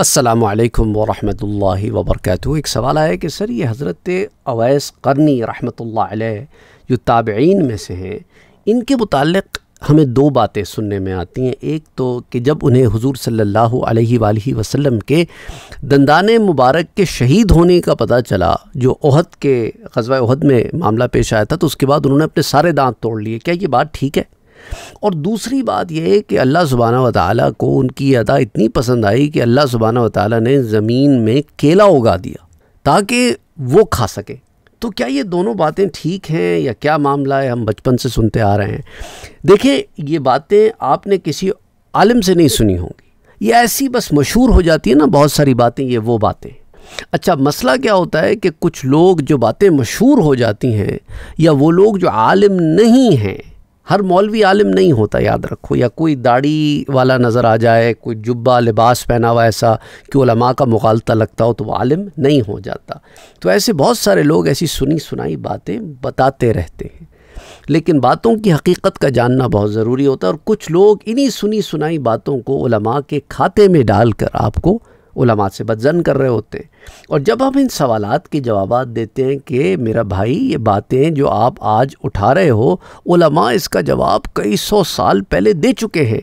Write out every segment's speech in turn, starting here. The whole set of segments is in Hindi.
असलकम वरहमल वबरक एक सवाल आया कि सर ये हज़रत अवैस करनी रहमत जो ताबेन में से हैं इनके मुतक़ हमें दो बातें सुनने में आती हैं एक तो कि जब उन्हें हुजूर सल्लल्लाहु अलैहि सल्ला वसल्लम के दंदान मुबारक के शहीद होने का पता चला जो ओहद के गजवा ओहद में मामला पेश आया था तो उसके बाद उन्होंने अपने सारे दांत तोड़ लिए क्या ये बात ठीक है और दूसरी बात यह है कि अल्लाह सुबहाना व को उनकी अदा इतनी पसंद आई कि अल्लाह सुबहाना व ने ज़मीन में केला उगा दिया ताकि वो खा सके तो क्या ये दोनों बातें ठीक हैं या क्या मामला है हम बचपन से सुनते आ रहे हैं देखिए ये बातें आपने किसी आलम से नहीं सुनी होंगी ये ऐसी बस मशहूर हो जाती है ना बहुत सारी बातें ये वो बातें अच्छा मसला क्या होता है कि कुछ लोग जो बातें मशहूर हो जाती हैं या वो लोग जो आलिम नहीं हैं हर मौलवी आलिम नहीं होता याद रखो या कोई दाढ़ी वाला नज़र आ जाए कोई जुब्बा लिबास पहना हुआ ऐसा कि उलमा का मुखालता लगता हो तो वो आलिम नहीं हो जाता तो ऐसे बहुत सारे लोग ऐसी सुनी सुनाई बातें बताते रहते हैं लेकिन बातों की हकीकत का जानना बहुत ज़रूरी होता है और कुछ लोग इन्हीं सुनी सुनाई बातों को उलमा के खाते में डालकर आपको उलमा से बदजन कर रहे होते हैं और जब हम इन सवाल के जवाब देते हैं कि मेरा भाई ये बातें जो आप आज उठा रहे हो उलमा इसका जवाब कई सौ साल पहले दे चुके हैं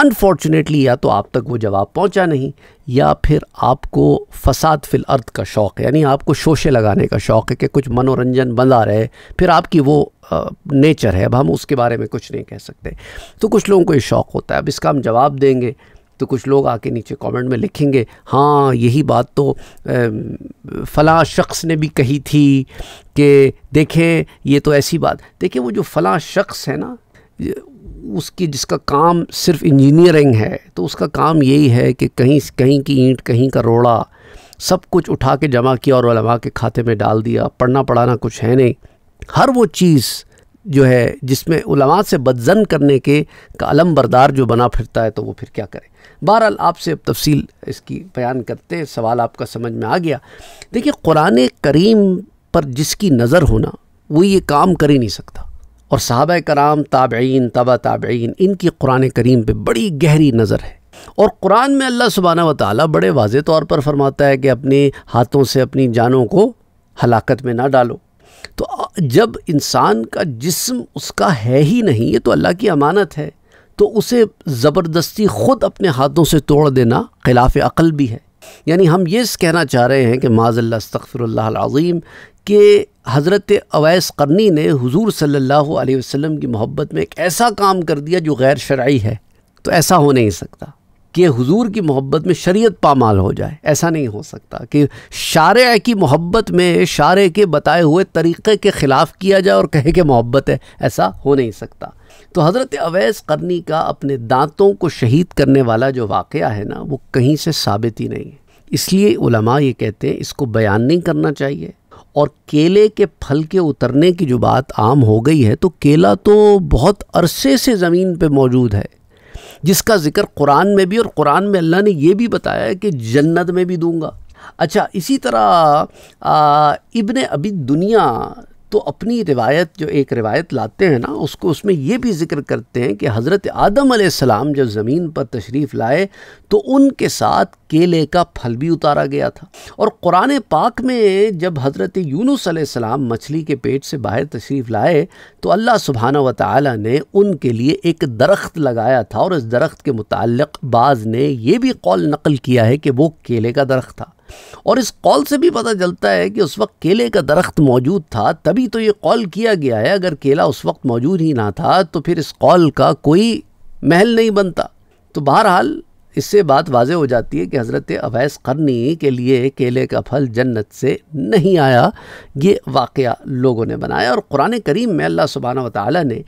अनफॉर्चुनेटली या तो आप तक वो जवाब पहुंचा नहीं या फिर आपको फसाद फिल अर्थ का शौक़ है यानी आपको शोशे लगाने का शौक़ है कि कुछ मनोरंजन बना रहे फिर आपकी वो नेचर है अब हम उसके बारे में कुछ नहीं कह सकते तो कुछ लोगों को ये शौक़ होता है अब इसका हम जवाब देंगे तो कुछ लोग आके नीचे कमेंट में लिखेंगे हाँ यही बात तो फ़लाँ शख्स ने भी कही थी कि देखें ये तो ऐसी बात देखिए वो जो फ़लाँ शख्स है ना उसकी जिसका काम सिर्फ इंजीनियरिंग है तो उसका काम यही है कि कहीं कहीं की ईंट कहीं का रोड़ा सब कुछ उठा के जमा किया और वलमा के खाते में डाल दिया पढ़ना पढ़ाना कुछ है नहीं हर वो चीज़ जो है जिसमें उलमा से बदजन करने के कालम बरदार जो बना फिरता है तो वो फिर क्या करे बहरहाल आपसे अब तफसील इसकी बयान करते हैं सवाल आपका समझ में आ गया देखिए कुरान करीम पर जिसकी नज़र होना वो ये काम कर ही नहीं सकता और साहब कराम ताबीन तबा ताबीन इनकी कुरान करीम पर बड़ी गहरी नज़र है और कुरान में अल्लाह सुबाना व ताली बड़े वाज तौर पर फरमाता है कि अपने हाथों से अपनी जानों को हलाकत में ना डालो तो जब इंसान का जिस्म उसका है ही नहीं ये तो अल्लाह की अमानत है तो उसे ज़बरदस्ती ख़ुद अपने हाथों से तोड़ देना खिलाफ अक़ल भी है यानी हम ये कहना चाह रहे हैं कि माजल्ला के हज़रत अवैस करनी ने हुजूर सल्लल्लाहु अलैहि वसल्लम की मोहब्बत में एक ऐसा काम कर दिया जो गैर शरعी है तो ऐसा हो नहीं सकता कि हुजूर की मोहब्बत में शरीयत पामाल हो जाए ऐसा नहीं हो सकता कि शार की मोहब्बत में शार के बताए हुए तरीक़े के ख़िलाफ़ किया जाए और कहे कि मोहब्बत है ऐसा हो नहीं सकता तो हज़रत अवैस करनी का अपने दांतों को शहीद करने वाला जो वाक़ है ना वो कहीं से साबित ही नहीं है इसलिए उलमा ये कहते हैं इसको बयान नहीं करना चाहिए और केले के फल के उतरने की जो बात आम हो गई है तो केला तो बहुत अरसे से ज़मीन पे मौजूद है जिसका ज़िक्र कुरान में भी और कुरान में अल्लाह ने यह भी बताया कि जन्नत में भी दूंगा अच्छा इसी तरह इबन अभी दुनिया तो अपनी रिवायत जो एक रिवायत लाते हैं ना उसको उसमें ये भी ज़िक्र करते हैं कि हज़रत आदम सलाम जब ज़मीन पर तशरीफ़ लाए तो उनके साथ केले का फल भी उतारा गया था और क़ुरान पाक में जब हज़रत यूनुस सलाम मछली के पेट से बाहर तशरीफ़ लाए तो अल्लाह सुबहाना व ताली ने उनके लिए एक दरख्त लगाया था और इस दरख्त के मुतल बाज़ ने यह भी कौल नकल किया है कि वो केले का दरख्त था और इस कॉल से भी पता चलता है कि उस वक्त केले का दरख्त मौजूद था तभी तो ये कॉल किया गया है अगर केला उस वक्त मौजूद ही ना था तो फिर इस कॉल का कोई महल नहीं बनता तो बहरहाल इससे बात वाज हो जाती है कि हज़रत अवैस करनी के लिए केले का फल जन्नत से नहीं आया ये वाक़ लोगों ने बनाया और क़ुरान करीम में अल्लाह सुबहाना वाली ने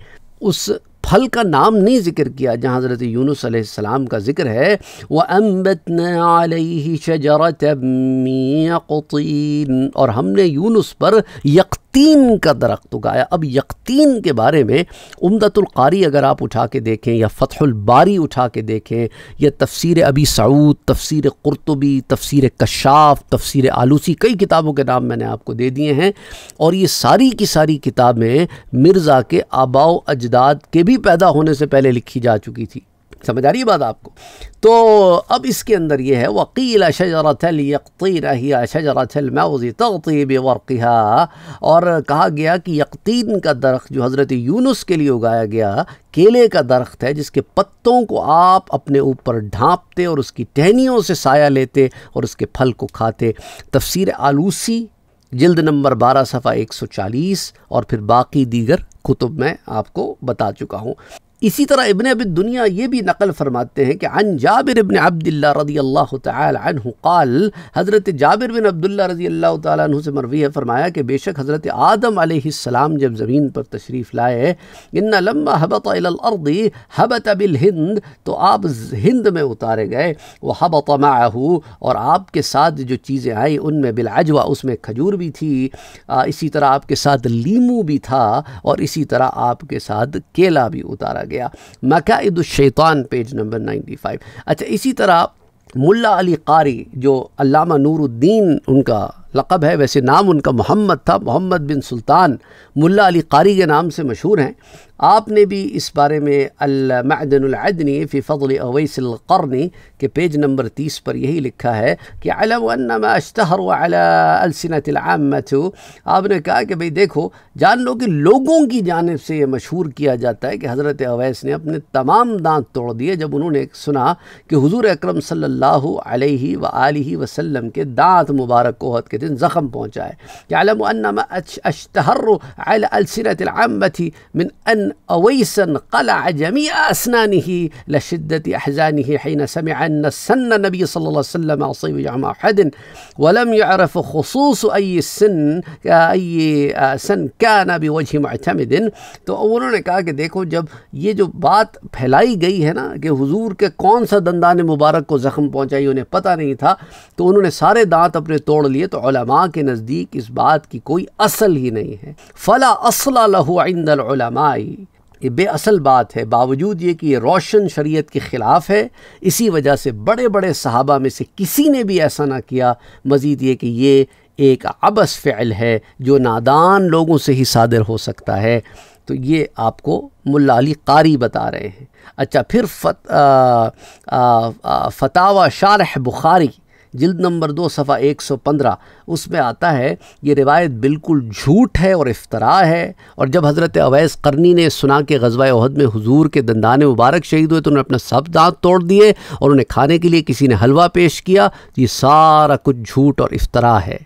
उस फल का नाम नहीं जिक्र किया जहाँ हज़रत यूनुस सलाम का जिक्र है वह अम्बत शजरत और हमने यूनुस पर यकत यकतीन का दरख्त उगाया अब यकतीन के बारे में उमदतुल्कारी अगर आप उठा के देखें या फ़तहुल्बारी उठा के देखें या तफसर अबी सऊद तफसर कुरतबी तफसर कशाफ तफसर आलूसी कई किताबों के नाम मैंने आपको दे दिए हैं और ये सारी की सारी किताबें मिर्ज़ा के आबाओ अजदाद के भी पैदा होने से पहले लिखी जा चुकी थी समझ आ रही है बात आपको तो अब इसके अंदर ये है वकील शजरतल यकतीन हिया थल मौजी तगतीब वर्क़ा और कहा गया कि यकतीन का दरख्त जो हज़रत यूनुस के लिए उगाया गया केले का दरख्त है जिसके पत्तों को आप अपने ऊपर ढांपते और उसकी टहनियों से साया लेते और उसके फल को खाते तफसर आलूसी जल्द नंबर बारह सफ़ा एक सौ चालीस और फिर बाकी दीगर कुतुब मैं आपको बता चुका हूँ इसी तरह इबन अब दुनिया ये भी नकल फरमाते हैं कि अन जाबिर इबन अब्दुल्ला रजी अल्लाह तु काल हज़रत जाबिर बिन अब्दुल्ला रजी अल्लाह से मरवी है फरमाया कि बेशक हज़रत आदम आसमाम जब ज़मीन पर तशरीफ़ लाए इन लम्बा हबत अर्दी हबत बिल हिंद तो आप हिंद में उतारे गए वह हबत माहू और आपके साथ जो चीज़ें आई उनमें बिलाजवा उसमें खजूर भी थी इसी तरह आपके साथ लीमू भी था और इसी तरह आपके साथ केला भी उतारा गया शैतान पेज नंबर 95 अच्छा इसी तरह मुल्ला अली कारी जो अलामा नूरुद्दीन उनका लक़ब है वैसे नाम उनका मोहम्मद था मोहम्मद बिन सुल्तान मुल्ला अली कारी के नाम से मशहूर हैं आपने भी इस बारे में अलमदनदनी फ़ी फ़ल अवैसलकर्नी के पेज नंबर तीस पर यही लिखा है कि अलमशतहर आपने कहा कि भाई देखो जान लो कि लोगों की जानब से ये मशहूर किया जाता है कि हज़रत अवैस ने अपने तमाम दांत तोड़ दिए जब उन्होंने सुना कि हजूर अक्रम सल्ला वसलम के दांत मुबारक को हद के زخم پہنچا ہے يعلم أن ما اشتهر على ألسنة العامة من أن أويسا قلع جميع أسنانه لشدة أحزانه حين سمع أن سن النبي صلى الله عليه وسلم أصيب جعم أحد ولم يعرف خصوص أي سن أي آه، سن كان بوجه معتمد تو انہوں نے کہا کہ دیکھو جب یہ جو بات پھیلائی گئی ہے نا کہ حضور کے کون سا دندان مبارک کو زخم پہنچائی انہیں پتہ نہیں تھا تو انہوں نے سارے دانت اپنے توڑ لیے تو उलमा के नज़दीक इस बात की कोई असल ही नहीं है फ़ला असला लहू ये बेअसल बात है बावजूद ये कि ये रोशन शरीयत के ख़िलाफ़ है इसी वजह से बड़े बड़े सहाबा में से किसी ने भी ऐसा ना किया मज़ीद ये कि ये एक अबस फ़ैल है जो नादान लोगों से ही सादर हो सकता है तो ये आपको मुलाली अली कारी बता रहे हैं अच्छा फिर फत, आ, आ, आ, फतावा शारह बुखारी जिल्द नंबर दो सफ़ा 115 उसमें आता है ये रिवायत बिल्कुल झूठ है और इफ्तरा है और जब हज़रत अवैस करनी ने सुना के गजवा अहद में हुजूर के दंदान मुबारक शहीद हुए तो उन्होंने अपने सब दांत तोड़ दिए और उन्हें खाने के लिए किसी ने हलवा पेश किया तो ये सारा कुछ झूठ और इफ्तरा है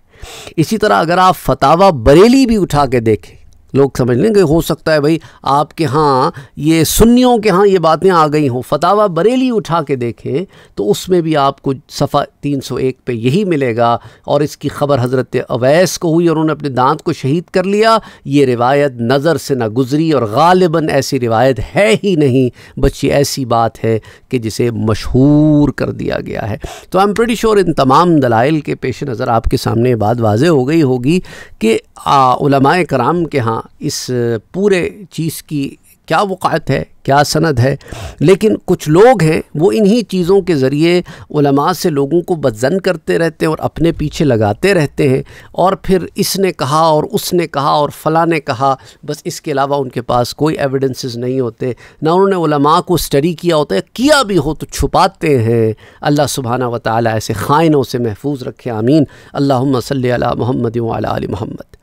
इसी तरह अगर आप फतावा बरेली भी उठा के देखें लोग समझ लेंगे हो सकता है भाई आपके यहाँ ये सुन्नियों के यहाँ ये बातें आ गई हों फतावा बरेली उठा के देखें तो उसमें भी आपको सफ़ा 301 पे यही मिलेगा और इसकी ख़बर हज़रत अवैस को हुई और उन्होंने अपने दांत को शहीद कर लिया ये रिवायत नज़र से ना गुज़री और गालिबा ऐसी रिवायत है ही नहीं बच्ची ऐसी बात है कि जिसे मशहूर कर दिया गया है तो आई एम प्रटी श्योर इन तमाम दलाइल के पेश नज़र आपके सामने बात वाज हो गई होगी कि कराम के यहाँ इस पूरे चीज़ की क्या वक़ात है क्या सनद है लेकिन कुछ लोग हैं वो इन्हीं चीज़ों के ज़रिए से लोगों को बदजन करते रहते हैं और अपने पीछे लगाते रहते हैं और फिर इसने कहा और उसने कहा और फ़लाँ ने कहा बस इसके अलावा उनके पास कोई एविडेंसेस नहीं होते ना उन्होंने को स्टडी किया होता है किया भी हो तो छुपाते हैं अल्लाह सुबहाना व ताली ऐसे ख़ाइनों से महफूज रखे आमीन अल्लाम सल मोहम्मद वाल मोहम्मद